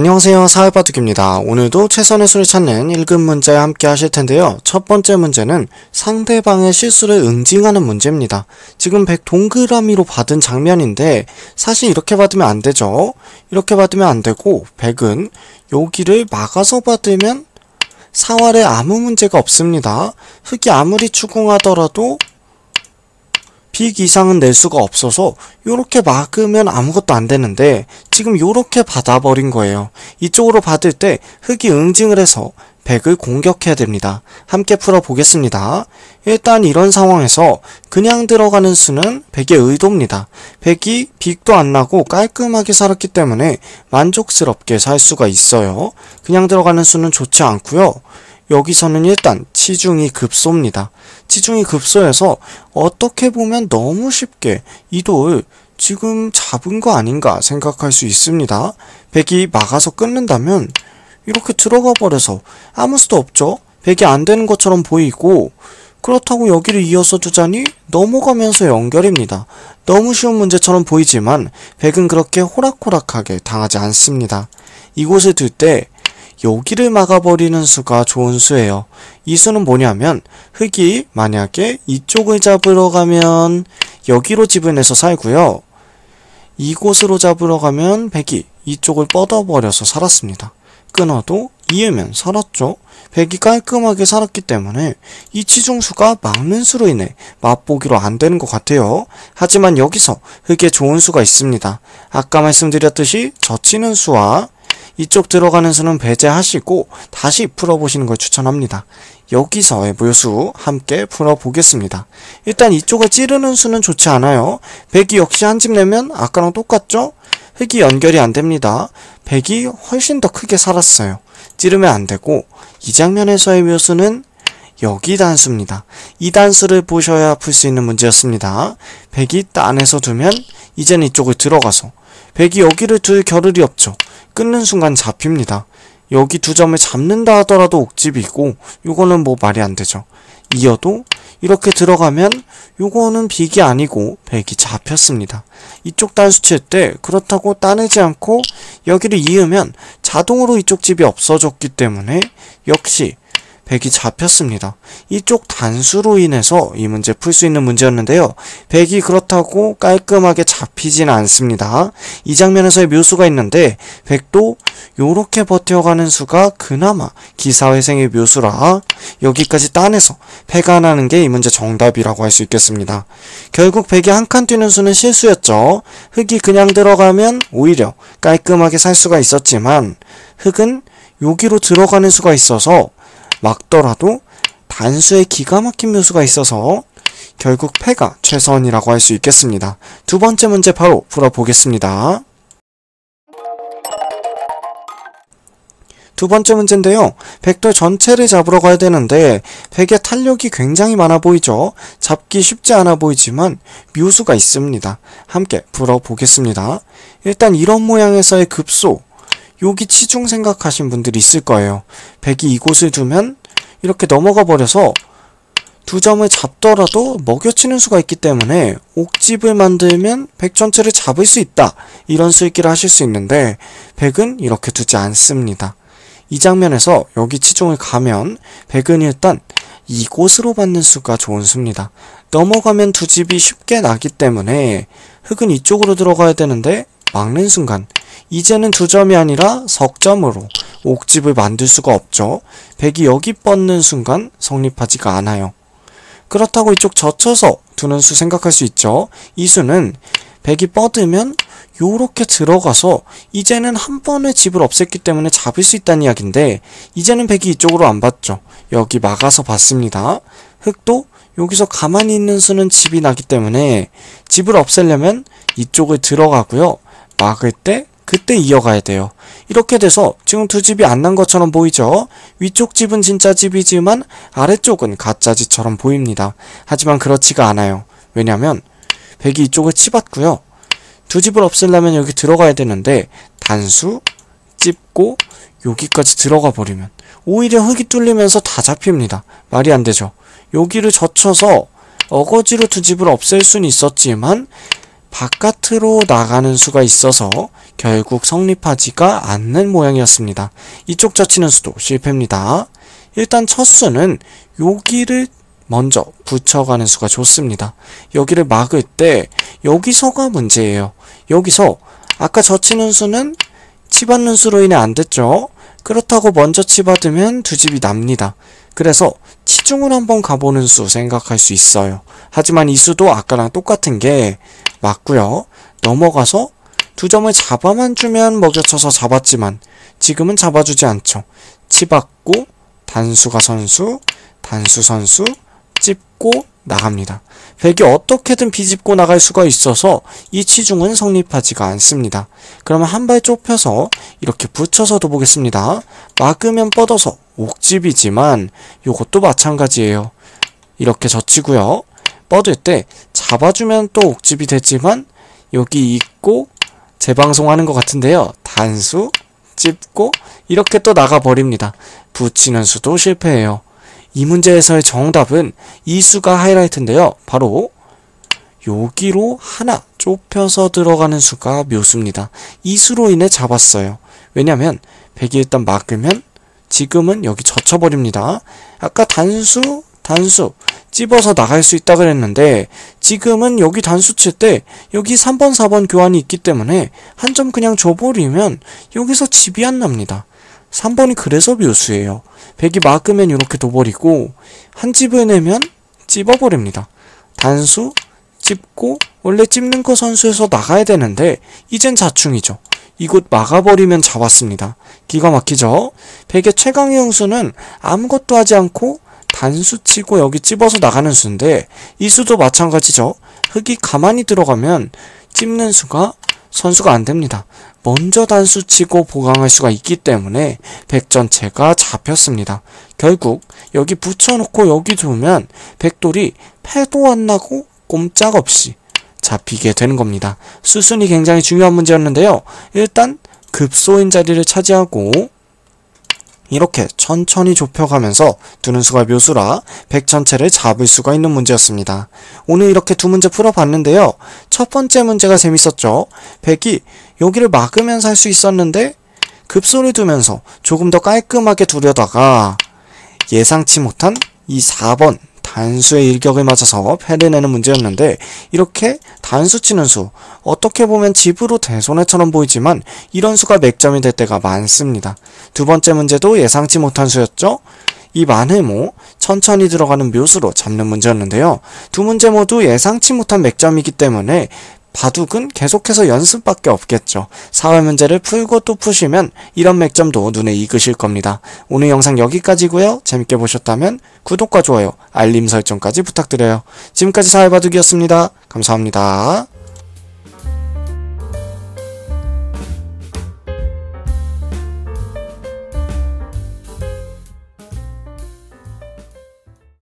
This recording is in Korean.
안녕하세요 사회바둑입니다. 오늘도 최선의 수를 찾는 읽은 문제 함께 하실 텐데요. 첫 번째 문제는 상대방의 실수를 응징하는 문제입니다. 지금 100 동그라미로 받은 장면인데 사실 이렇게 받으면 안 되죠. 이렇게 받으면 안 되고 100은 여기를 막아서 받으면 사활에 아무 문제가 없습니다. 흙이 아무리 추궁하더라도 빅 이상은 낼 수가 없어서 이렇게 막으면 아무것도 안 되는데 지금 이렇게 받아버린 거예요. 이쪽으로 받을 때흙이 응징을 해서 백을 공격해야 됩니다. 함께 풀어보겠습니다. 일단 이런 상황에서 그냥 들어가는 수는 백의 의도입니다. 백이 빅도 안 나고 깔끔하게 살았기 때문에 만족스럽게 살 수가 있어요. 그냥 들어가는 수는 좋지 않고요. 여기서는 일단 치중이 급소입니다. 치중이 급소에서 어떻게 보면 너무 쉽게 이 돌 지금 잡은 거 아닌가 생각할 수 있습니다. 백이 막아서 끊는다면 이렇게 들어가 버려서 아무 수도 없죠. 백이 안 되는 것처럼 보이고 그렇다고 여기를 이어서 주자니 넘어가면서 연결입니다. 너무 쉬운 문제처럼 보이지만 백은 그렇게 호락호락하게 당하지 않습니다. 이곳을 둘때 여기를 막아버리는 수가 좋은 수예요. 이 수는 뭐냐면 흙이 만약에 이쪽을 잡으러 가면 여기로 지을해서 살고요. 이곳으로 잡으러 가면 백이 이쪽을 뻗어버려서 살았습니다. 끊어도 이으면 살았죠. 백이 깔끔하게 살았기 때문에 이 치중수가 막는 수로 인해 맛보기로 안 되는 것 같아요. 하지만 여기서 흙에 좋은 수가 있습니다. 아까 말씀드렸듯이 젖히는 수와 이쪽 들어가는 수는 배제하시고 다시 풀어보시는 걸 추천합니다. 여기서의 묘수 함께 풀어보겠습니다. 일단 이쪽을 찌르는 수는 좋지 않아요. 100이 역시 한 집 내면 아까랑 똑같죠? 흙이 연결이 안 됩니다. 100이 훨씬 더 크게 살았어요. 찌르면 안 되고 이 장면에서의 묘수는 여기 단수입니다. 이 단수를 보셔야 풀 수 있는 문제였습니다. 100이 안에서 두면 이제는 이쪽을 들어가서 백이 여기를 둘 겨를이 없죠. 끊는 순간 잡힙니다. 여기 두 점을 잡는다 하더라도 옥집이고 이거는 뭐 말이 안 되죠. 이어도 이렇게 들어가면 요거는 빅이 아니고 백이 잡혔습니다. 이쪽 단수 칠때 그렇다고 따내지 않고 여기를 이으면 자동으로 이쪽 집이 없어졌기 때문에 역시 100이 잡혔습니다. 이쪽 단수로 인해서 이 문제 풀 수 있는 문제였는데요. 100이 그렇다고 깔끔하게 잡히진 않습니다. 이 장면에서의 묘수가 있는데 100도 요렇게 버텨가는 수가 그나마 기사회생의 묘수라 여기까지 따내서 패가나는 게 이 문제 정답이라고 할 수 있겠습니다. 결국 100이 한 칸 뛰는 수는 실수였죠. 흙이 그냥 들어가면 오히려 깔끔하게 살 수가 있었지만 흙은 여기로 들어가는 수가 있어서 막더라도 단수에 기가 막힌 묘수가 있어서 결국 패가 최선이라고 할 수 있겠습니다. 두 번째 문제 바로 풀어보겠습니다. 두 번째 문제인데요. 백돌 전체를 잡으러 가야 되는데 백의 탄력이 굉장히 많아 보이죠. 잡기 쉽지 않아 보이지만 묘수가 있습니다. 함께 풀어보겠습니다. 일단 이런 모양에서의 급소 여기 치중 생각하신 분들이 있을 거예요. 100이 이곳을 두면 이렇게 넘어가 버려서 두 점을 잡더라도 먹여치는 수가 있기 때문에 옥집을 만들면 100 전체를 잡을 수 있다. 이런 수익기를 하실 수 있는데 100은 이렇게 두지 않습니다. 이 장면에서 여기 치중을 가면 100은 일단 이곳으로 받는 수가 좋은 수입니다. 넘어가면 두 집이 쉽게 나기 때문에 흙은 이쪽으로 들어가야 되는데 막는 순간 이제는 두 점이 아니라 석점으로 옥집을 만들 수가 없죠. 백이 여기 뻗는 순간 성립하지가 않아요. 그렇다고 이쪽 젖혀서 두는 수 생각할 수 있죠. 이 수는 백이 뻗으면 요렇게 들어가서 이제는 한 번에 집을 없앴기 때문에 잡을 수 있다는 이야기인데 이제는 백이 이쪽으로 안 봤죠. 여기 막아서 봤습니다. 흙도 여기서 가만히 있는 수는 집이 나기 때문에 집을 없애려면 이쪽을 들어가고요. 막을 때 그때 이어가야 돼요. 이렇게 돼서 지금 두 집이 안 난 것처럼 보이죠? 위쪽 집은 진짜 집이지만 아래쪽은 가짜 집처럼 보입니다. 하지만 그렇지가 않아요. 왜냐면 백이 이쪽을 치봤고요. 두 집을 없애려면 여기 들어가야 되는데 단수, 찝고 여기까지 들어가 버리면 오히려 흙이 뚫리면서 다 잡힙니다. 말이 안 되죠. 여기를 젖혀서 어거지로 두 집을 없앨 수는 있었지만 바깥으로 나가는 수가 있어서 결국 성립하지가 않는 모양이었습니다. 이쪽 젖히는 수도 실패입니다. 일단 첫 수는 여기를 먼저 붙여가는 수가 좋습니다. 여기를 막을 때 여기서가 문제예요. 여기서 아까 젖히는 수는 치받는 수로 인해 안 됐죠. 그렇다고 먼저 치받으면 두 집이 납니다. 그래서 치중을 한번 가보는 수 생각할 수 있어요. 하지만 이 수도 아까랑 똑같은 게 맞고요 넘어가서 두 점을 잡아만 주면 먹여쳐서 잡았지만 지금은 잡아주지 않죠. 치받고 단수가 선수, 단수 선수, 찝고 나갑니다. 백이 어떻게든 비집고 나갈 수가 있어서 이 치중은 성립하지가 않습니다. 그러면 한 발 좁혀서 이렇게 붙여서도 보겠습니다. 막으면 뻗어서 옥집이지만 이것도 마찬가지예요. 이렇게 젖히고요. 뻗을 때 잡아주면 또 옥집이 됐지만 여기 있고 재방송하는 것 같은데요. 단수, 찝고 이렇게 또 나가버립니다. 붙이는 수도 실패해요. 이 문제에서의 정답은 이 수가 하이라이트인데요. 바로 여기로 하나 좁혀서 들어가는 수가 묘수입니다. 이 수로 인해 잡았어요. 왜냐하면 100이 일단 막으면 지금은 여기 젖혀버립니다. 아까 단수 단수 집어서 나갈 수 있다 그랬는데 지금은 여기 단수 칠 때 여기 3번 4번 교환이 있기 때문에 한 점 그냥 줘버리면 여기서 집이 안 납니다. 3번이 그래서 묘수예요. 100이 막으면 이렇게 둬버리고 한 집을 내면 집어버립니다. 단수 집고 원래 찝는 거 선수에서 나가야 되는데 이젠 자충이죠. 이곳 막아버리면 잡았습니다. 기가 막히죠? 100의 최강의 형수는 아무것도 하지 않고 단수치고 여기 찝어서 나가는 수인데 이 수도 마찬가지죠. 흙이 가만히 들어가면 찝는 수가 선수가 안됩니다. 먼저 단수치고 보강할 수가 있기 때문에 백 전체가 잡혔습니다. 결국 여기 붙여놓고 여기 두면 백돌이 패도 안 나고 꼼짝없이 잡히게 되는 겁니다. 수순이 굉장히 중요한 문제였는데요. 일단 급소인 자리를 차지하고 이렇게 천천히 좁혀가면서 두는수가 묘수라 백 전체를 잡을 수가 있는 문제였습니다. 오늘 이렇게 두 문제 풀어봤는데요. 첫 번째 문제가 재밌었죠. 백이 여기를 막으면서 할 수 있었는데 급소를 두면서 조금 더 깔끔하게 두려다가 예상치 못한 이 4번 단수의 일격을 맞아서 패를 내는 문제였는데 이렇게 단수 치는 수 어떻게 보면 집으로 대손해처럼 보이지만 이런 수가 맥점이 될 때가 많습니다. 두 번째 문제도 예상치 못한 수였죠. 이 만회모 뭐 천천히 들어가는 묘수로 잡는 문제였는데요. 두 문제 모두 예상치 못한 맥점이기 때문에 바둑은 계속해서 연습밖에 없겠죠. 사회 문제를 풀고 또 푸시면 이런 맥점도 눈에 익으실 겁니다. 오늘 영상 여기까지고요. 재밌게 보셨다면 구독과 좋아요, 알림 설정까지 부탁드려요. 지금까지 사회바둑이었습니다. 감사합니다.